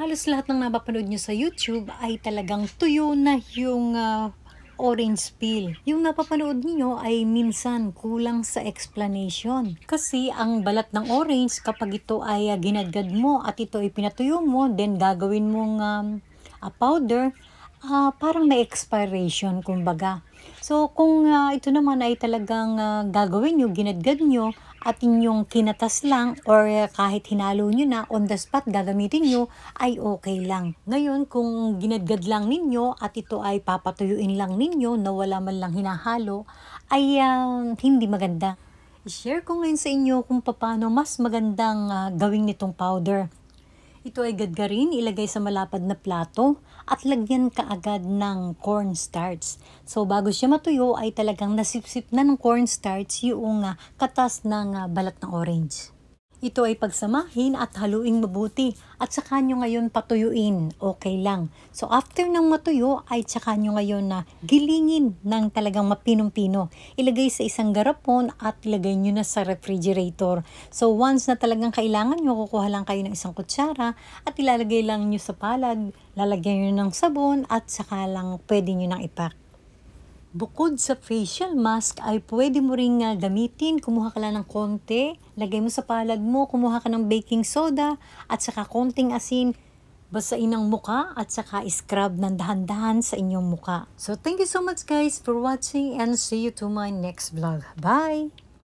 halos lahat ng napapanood nyo sa YouTube ay talagang tuyo na yung uh, orange peel. Yung napapanood niyo ay minsan kulang sa explanation. Kasi ang balat ng orange kapag ito ay uh, ginagad mo at ito ay pinatuyo mo, then gagawin mong um, a powder, uh, parang may expiration kumbaga. So, kung uh, ito naman ay talagang uh, gagawin nyo, ginadgad nyo, at inyong kinatas lang or uh, kahit hinalo nyo na on the spot gagamitin nyo, ay okay lang. Ngayon, kung ginadgad lang ninyo at ito ay papatuyuin lang ninyo na wala man lang hinahalo, ay uh, hindi maganda. I-share ko ngayon sa inyo kung paano mas magandang uh, gawin nitong powder. Ito ay gadgarin, ilagay sa malapad na plato at lagyan kaagad ng cornstarch. So bago siya matuyo ay talagang nasipsip na ng cornstarch yung uh, katas ng uh, balat ng orange. Ito ay pagsamahin at haluing mabuti at saka nyo ngayon patuyuin. Okay lang. So after ng matuyo ay saka nyo ngayon na gilingin ng talagang mapinong-pino. Ilagay sa isang garapon at ilagay nyo na sa refrigerator. So once na talagang kailangan nyo, kukuha lang kayo ng isang kutsara at ilalagay lang nyo sa palag, lalagyan nyo ng sabon at saka lang pwede nyo nang ipak. Bukod sa facial mask ay pwede mo ring ah, gamitin, kumuha ka lang ng konti, lagay mo sa palad mo, kumuha ka ng baking soda at saka konting asin, basain ang muka at saka scrub ng dahan-dahan sa inyong muka. So thank you so much guys for watching and see you to my next vlog. Bye!